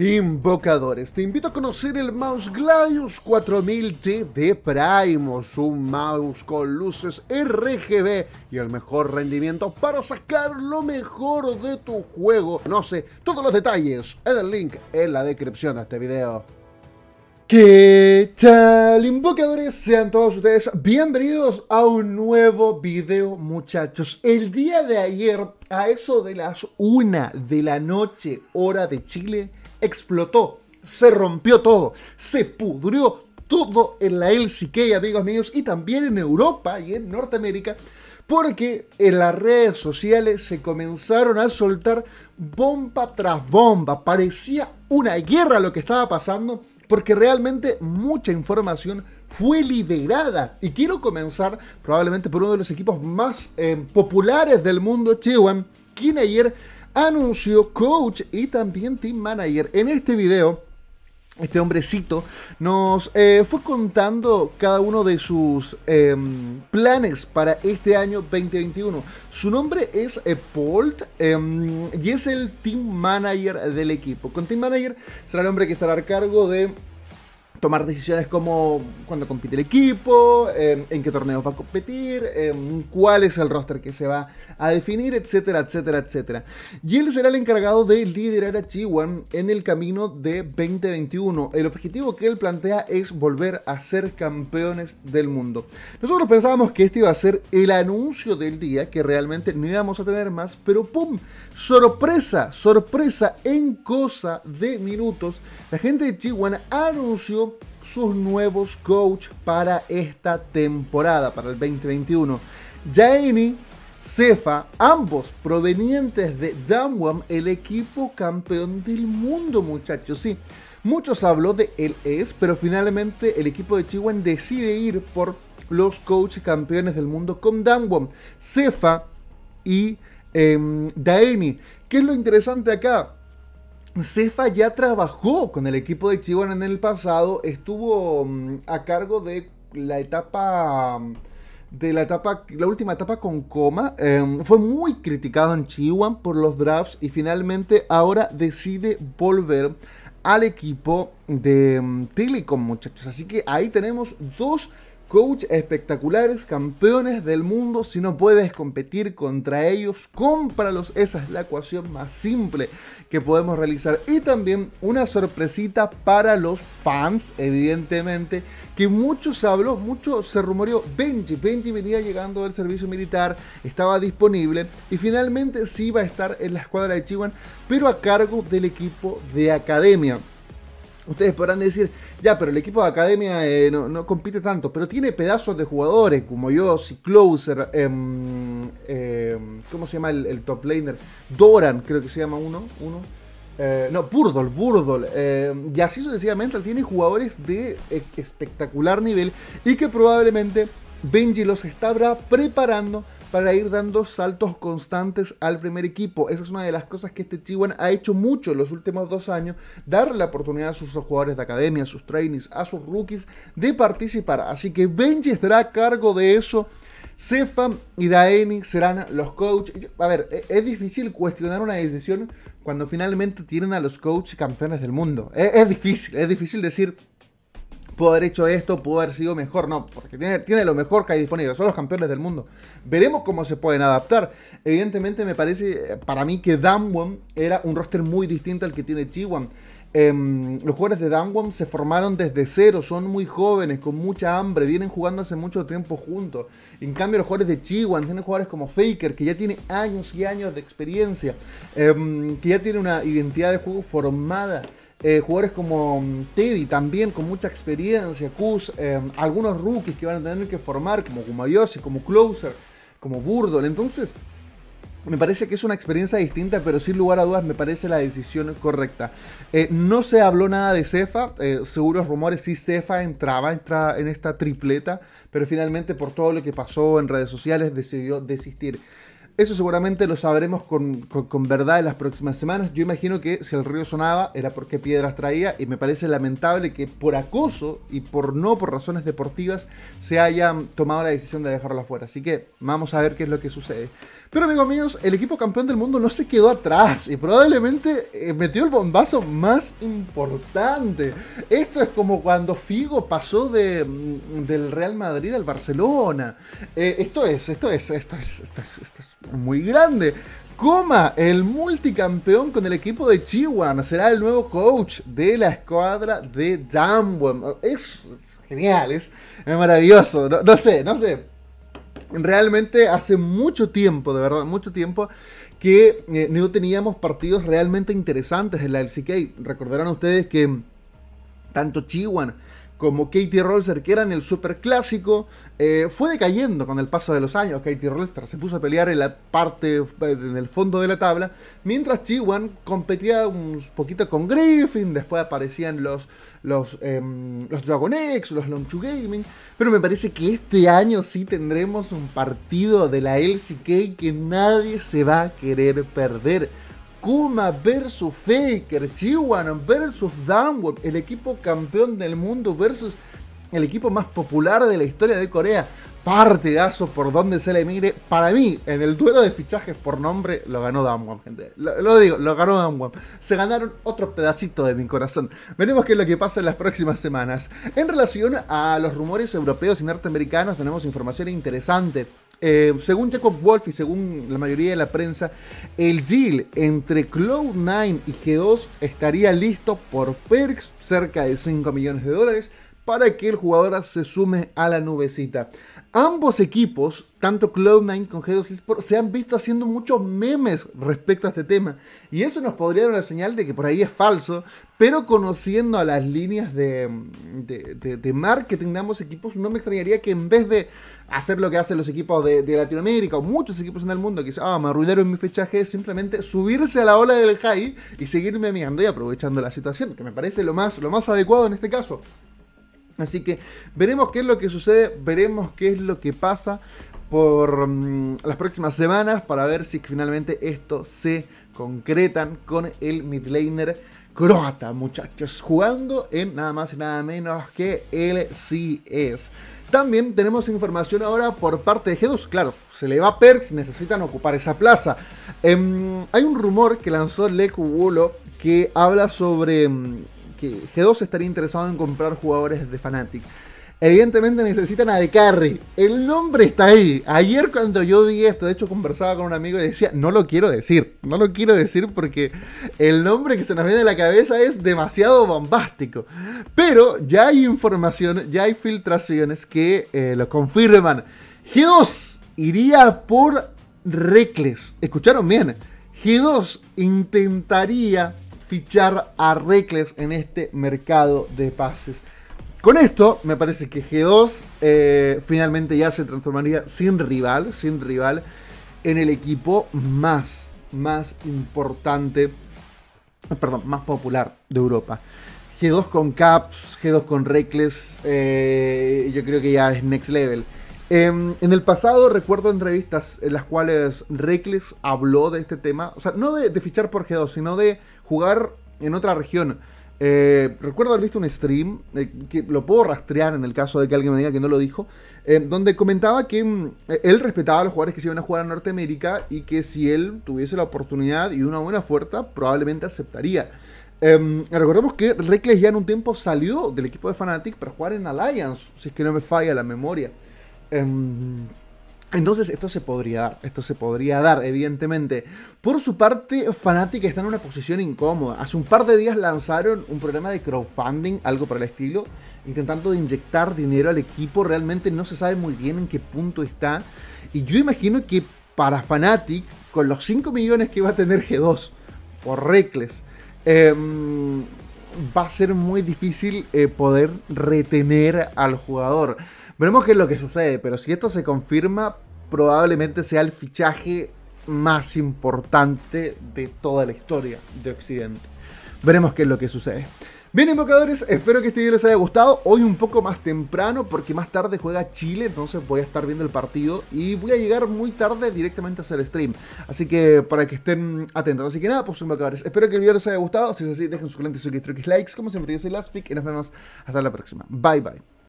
Invocadores, te invito a conocer el mouse Gladius 4000T de Primus, un mouse con luces RGB y el mejor rendimiento para sacar lo mejor de tu juego. Conoce todos los detalles en el link en la descripción de este video. ¿Qué tal, invocadores? Sean todos ustedes bienvenidos a un nuevo video, muchachos. El día de ayer, a eso de las 1 de la noche, hora de Chile, explotó, se rompió todo, se pudrió todo en la LCK, amigos míos, y también en Europa y en Norteamérica, porque en las redes sociales se comenzaron a soltar bomba tras bomba. Parecía una guerra lo que estaba pasando, porque realmente mucha información fue liberada. Y quiero comenzar probablemente por uno de los equipos más eh, populares del mundo, Chihuahua, quien ayer Anuncio coach y también team manager. En este video este hombrecito, nos eh, fue contando cada uno de sus em, planes para este año 2021. Su nombre es eh, Paul em, y es el team manager del equipo. Con team manager será el hombre que estará a cargo de tomar decisiones como cuando compite el equipo, em, en qué torneos va a competir, em, cuál es el roster que se va a definir, etcétera, etcétera, etcétera. Y él será el encargado de liderar a Chiwan en el camino de 2021. El objetivo que él plantea es volver a ser campeones del mundo. Nosotros pensábamos que este iba a ser el anuncio del día, que realmente no íbamos a tener más, pero ¡pum! Sorpresa, sorpresa, en cosa de minutos, la gente de Chihuahua anunció sus nuevos coach para esta temporada, para el 2021. Jaini, Cefa, ambos provenientes de Damwam, el equipo campeón del mundo, muchachos. Sí, muchos habló de él es, pero finalmente el equipo de Chihuahua decide ir por los coaches campeones del mundo con Damwam, Cefa y em, Daeni. ¿Qué es lo interesante acá? Cefa ya trabajó con el equipo de Chihuahua en el pasado, estuvo mm, a cargo de la etapa mm, de la etapa, la última etapa con coma, em, fue muy criticado en Chihuahua por los drafts y finalmente ahora decide volver al equipo de mm, Tilicon, muchachos. Así que ahí tenemos dos coach espectaculares, campeones del mundo. Si no puedes competir contra ellos, cómpralos. Esa es la ecuación más simple que podemos realizar. Y también una sorpresita para los fans, evidentemente, que muchos se habló, mucho se rumoreó. Benji, Benji venía llegando del servicio militar, estaba disponible y finalmente sí iba a estar en la escuadra de Chihuahua, pero a cargo del equipo de academia. Ustedes podrán decir, ya, pero el equipo de academia eh, no, compite tanto, pero tiene pedazos de jugadores como yo, Closer, em, em, ¿cómo se llama el, el, top laner? Doran, creo que se llama uno. uno. Eh, no, Burdol, Burdol. Em, y así sucesivamente tiene jugadores de e, espectacular nivel y que probablemente Benji los estará preparando para ir dando saltos constantes al primer equipo. Esa es una de las cosas que este Chihuahua ha hecho mucho en los últimos dos años, Dar la oportunidad a sus jugadores de academia, a sus trainees, a sus rookies de participar. Así que Benji estará a cargo de eso. Cefa y Daeni serán los coaches. A ver, e-, es difícil cuestionar una decisión cuando finalmente tienen a los coaches campeones del mundo. E-, es difícil, es difícil decir, pudo haber hecho esto, pudo haber sido mejor. No, porque tiene, lo mejor que hay disponible, son los campeones del mundo. Veremos cómo se pueden adaptar. Evidentemente, me parece, para mí, que Damwon era un roster muy distinto al que tiene Chiwan. Em, los jugadores de Damwon se formaron desde cero, son muy jóvenes, con mucha hambre, vienen jugando hace mucho tiempo juntos. En cambio, los jugadores de Chiwan tienen jugadores como Faker, que ya tiene años y años de experiencia, em, que ya tiene una identidad de juego formada. Eh, jugadores como mm, Teddy también con mucha experiencia, Kuz, em, algunos rookies que van a tener que formar, como Kumayoshi, como Closer, como Burdol. Entonces, me parece que es una experiencia distinta, pero sin lugar a dudas me parece la decisión correcta. Eh, no se habló nada de Cefa, eh, seguros rumores sí Cefa entraba, entraba en esta tripleta, pero finalmente por todo lo que pasó en redes sociales decidió desistir. Eso seguramente lo sabremos con, verdad en las próximas semanas. Yo imagino que si el río sonaba era porque piedras traía y me parece lamentable que por acoso y por no por razones deportivas se haya tomado la decisión de dejarlo afuera. Así que vamos a ver qué es lo que sucede. Pero amigos míos, el equipo campeón del mundo no se quedó atrás y probablemente metió el bombazo más importante. Esto es como cuando Figo pasó de, del Real Madrid al Barcelona. esto es, esto es, esto es, esto es, esto es muy grande. Coma, el multicampeón con el equipo de Chihuahua, será el nuevo coach de la escuadra de Jambo. Es, genial, es, maravilloso. No, sé, no sé. Realmente hace mucho tiempo, de verdad, mucho tiempo que eh, no teníamos partidos realmente interesantes en la LCK. Recordarán ustedes que tanto Chihuahua como Katie Rollster, que era en el super clásico eh, fue decayendo con el paso de los años. Katie Rollster se puso a pelear en la parte, en el fondo de la tabla, mientras Chiwan competía un poquito con Griffin, después aparecían los, los, em, los Dragon X, los Longchu Gaming, pero me parece que este año sí tendremos un partido de la LCK que nadie se va a querer perder Kuma versus Faker, g versus Downward, el equipo campeón del mundo versus el equipo más popular de la historia de Corea. Partidazo por donde se le mire. Para mí, en el duelo de fichajes por nombre, lo ganó Damwon, gente. Lo, digo, lo ganó Damwon. Se ganaron otro pedacito de mi corazón. Veremos qué es lo que pasa en las próximas semanas. En relación a los rumores europeos y norteamericanos, tenemos información interesante. Eh, según Jacob Wolf y según la mayoría de la prensa, el deal entre Cloud9 y G2 estaría listo por perks cerca de 5 millones de dólares, para que el jugador se sume a la nubecita. Ambos equipos, tanto Cloud9 con G2 se han visto haciendo muchos memes respecto a este tema. Y eso nos podría dar una señal de que por ahí es falso, pero conociendo a las líneas de, marketing de ambos equipos, no me extrañaría que en vez de hacer lo que hacen los equipos de, Latinoamérica o muchos equipos en el mundo, que dicen, ah, me arruinaron mi fichaje, es simplemente subirse a la ola del high y seguir memeando y aprovechando la situación, que me parece lo más, lo más adecuado en este caso. Así que veremos qué es lo que sucede, veremos qué es lo que pasa por mm, las próximas semanas para ver si finalmente esto se concretan con el midlaner croata, muchachos, jugando en nada más y nada menos que LCS. También tenemos información ahora por parte de g Claro, se le va Perks, necesitan ocupar esa plaza. Em, hay un rumor que lanzó Leku que habla sobre mm, que G2 estaría interesado en comprar jugadores de Fnatic. Evidentemente necesitan a De El nombre está ahí. Ayer cuando yo vi esto, de hecho conversaba con un amigo y decía, no lo quiero decir. No lo quiero decir porque el nombre que se nos viene a la cabeza es demasiado bombástico. Pero ya hay información, ya hay filtraciones que eh, lo confirman. G2 iría por Reckless. ¿Escucharon bien? G2 intentaría fichar a Reckless en este mercado de pases. Con esto, me parece que G2 eh, finalmente ya se transformaría sin rival, sin rival, en el equipo más, más importante, perdón, más popular de Europa. G2 con Caps, G2 con Reckless, eh, yo creo que ya es next level. Em, en el pasado recuerdo entrevistas en las cuales Reckless habló de este tema, o sea, no de fichar por G2, sino de jugar en otra región. Eh, recuerdo haber visto un stream, eh, que lo puedo rastrear en el caso de que alguien me diga que no lo dijo, eh, donde comentaba que mm, él respetaba a los jugadores que se iban a jugar a Norteamérica y que si él tuviese la oportunidad y una buena fuerza, probablemente aceptaría. Em, recordemos que Reckless ya en un tiempo salió del equipo de Fnatic para jugar en Alliance, si es que no me falla la memoria. Em, entonces esto se podría dar, esto se podría dar, evidentemente. Por su parte, Fnatic está en una posición incómoda. Hace un par de días lanzaron un programa de crowdfunding, algo para el estilo, intentando de inyectar dinero al equipo. Realmente no se sabe muy bien en qué punto está. Y yo imagino que para Fnatic, con los 5 millones que va a tener G2 por recles, em, va a ser muy difícil eh, poder retener al jugador. Veremos qué es lo que sucede, pero si esto se confirma, probablemente sea el fichaje más importante de toda la historia de Occidente. Veremos qué es lo que sucede. Bien, invocadores, espero que este video les haya gustado. Hoy un poco más temprano, porque más tarde juega Chile, entonces voy a estar viendo el partido y voy a llegar muy tarde directamente a hacer stream. Así que para que estén atentos. Así que nada, pues invocadores, espero que el video les haya gustado. Si es así, dejen sus comentarios, sus likes, como siempre, yo soy LastPick y nos vemos hasta la próxima. Bye, bye.